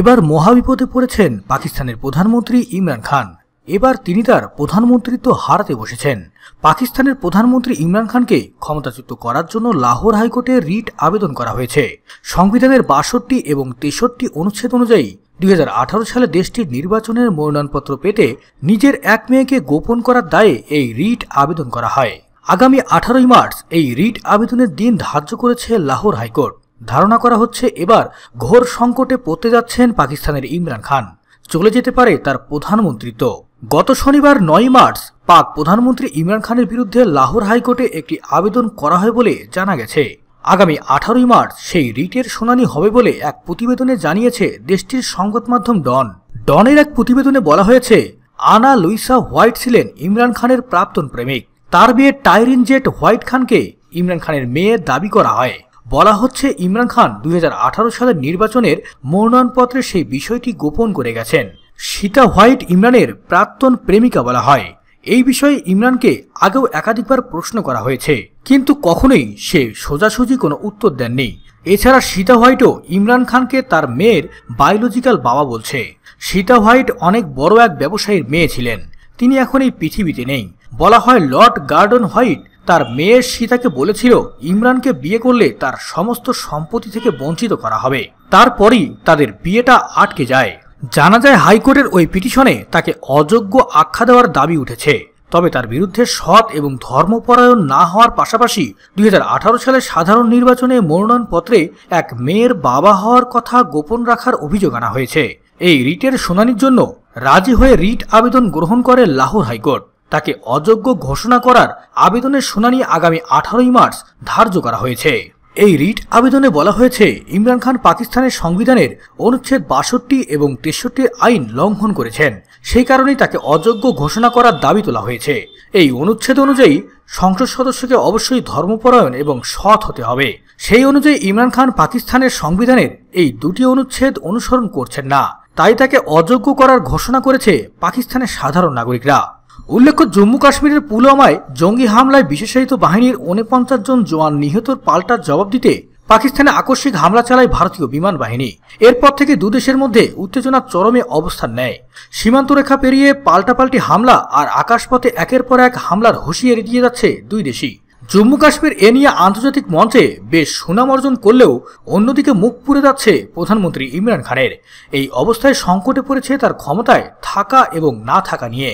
এবার মহাবিপদে পড়েছেন পাকিস্তানের প্রধানমন্ত্রী ইমরান খান এবার তিনি তার প্রধানমন্ত্রীত্ব হারাতে বসেছেন পাকিস্তানের প্রধানমন্ত্রী ইমরান খানকে ক্ষমতাচ্যুত করার জন্য লাহোর হাইকোর্টে রিট আবেদন করা হয়েছে সংবিধানের বাষট্টি এবং তেষট্টি অনুচ্ছেদ অনুযায়ী দুই সালে দেশটির নির্বাচনের মনোনয়নপত্র পেতে নিজের এক মেয়েকে গোপন করার দায়ে এই রিট আবেদন করা হয় আগামী আঠারোই মার্চ এই রিট আবেদনের দিন ধার্য করেছে লাহোর হাইকোর্ট ধারণা করা হচ্ছে এবার ঘোর সংকটে পড়তে যাচ্ছেন পাকিস্তানের ইমরান খান চলে যেতে পারে তার প্রধানমন্ত্রিত্ব গত শনিবার নয় মার্চ পাক প্রধানমন্ত্রী ইমরান খানের বিরুদ্ধে লাহোর হাইকোর্টে একটি আবেদন করা হয় বলে জানা গেছে আগামী আঠারোই মার্চ সেই রিটের শুনানি হবে বলে এক প্রতিবেদনে জানিয়েছে দেশটির সংবাদ মাধ্যম ডন ডনের এক প্রতিবেদনে বলা হয়েছে আনা লুইসা হোয়াইট ছিলেন ইমরান খানের প্রাক্তন প্রেমিক তার বিয়ে টাইরিন জেট হোয়াইট খানকে ইমরান খানের মেয়ে দাবি করা হয় বলা হচ্ছে ইমরান খান দুই সালের নির্বাচনের মনোনয়নপত্রে সেই বিষয়টি গোপন করে গেছেন সীতা হোয়াইট ইমরানের প্রাক্তন প্রেমিকা বলা হয় এই বিষয়ে ইমরানকে আগেও একাধিকবার প্রশ্ন করা হয়েছে কিন্তু কখনোই সে সোজাসুজি কোনো উত্তর দেননি এছাড়া সীতা হোয়াইটও ইমরান খানকে তার মেয়ের বায়োলজিক্যাল বাবা বলছে সীতা হোয়াইট অনেক বড় এক ব্যবসায়ীর মেয়ে ছিলেন তিনি এখন এই পৃথিবীতে নেই বলা হয় লর্ড গার্ডন হোয়াইট তার মেয়ের সীতাকে বলেছিল ইমরানকে বিয়ে করলে তার সমস্ত সম্পত্তি থেকে বঞ্চিত করা হবে তারপরই তাদের বিয়েটা আটকে যায় জানা যায় হাইকোর্টের ওই পিটিশনে তাকে অযোগ্য আখ্যা দেওয়ার দাবি উঠেছে তবে তার বিরুদ্ধে সৎ এবং ধর্মপরায়ণ না হওয়ার পাশাপাশি দুই সালে সাধারণ নির্বাচনে মনোনয়নপত্রে এক মেয়ের বাবা হওয়ার কথা গোপন রাখার অভিযোগ আনা হয়েছে এই রিটের শুনানির জন্য রাজি হয়ে রিট আবেদন গ্রহণ করে লাহোর হাইকোর্ট তাকে অযোগ্য ঘোষণা করার আবেদনের শুনানি আগামী আঠারোই মার্চ ধার্য করা হয়েছে এই রিট আবেদনে বলা হয়েছে ইমরান খান পাকিস্তানের সংবিধানের অনুচ্ছেদ বাষট্টি এবং তেষট্টি আইন লঙ্ঘন করেছেন সেই কারণেই তাকে অযোগ্য ঘোষণা করার দাবি তোলা হয়েছে এই অনুচ্ছেদ অনুযায়ী সংসদ সদস্যকে অবশ্যই ধর্মপরায়ণ এবং সৎ হতে হবে সেই অনুযায়ী ইমরান খান পাকিস্তানের সংবিধানের এই দুটি অনুচ্ছেদ অনুসরণ করছেন না তাই তাকে অযোগ্য করার ঘোষণা করেছে পাকিস্তানের সাধারণ নাগরিকরা উল্লেখ্য জম্মু কাশ্মীরের পুলওয়ামায় জঙ্গি হামলায় বিশেষায়িত বাহিনীর উনপঞ্চাশ জন জওয়ান নিহতর পাল্টা জবাব দিতে পাকিস্তানে আকস্মিক হামলা চালায় ভারতীয় বিমান বাহিনী এরপর থেকে দুদেশের মধ্যে উত্তেজনার চরমে অবস্থান নেয় সীমান্ত রেখা পেরিয়ে পাল্টাপাল্টি হামলা আর আকাশপথে একের পর এক হামলার হুঁশিয়ারি দিয়ে যাচ্ছে দুই দেশই জম্মু কাশ্মীর এ নিয়ে আন্তর্জাতিক মঞ্চে বেশ সুনাম অর্জন করলেও অন্যদিকে মুখ পুড়ে যাচ্ছে প্রধানমন্ত্রী ইমরান খানের এই অবস্থায় সংকটে পড়েছে তার ক্ষমতায় থাকা এবং না থাকা নিয়ে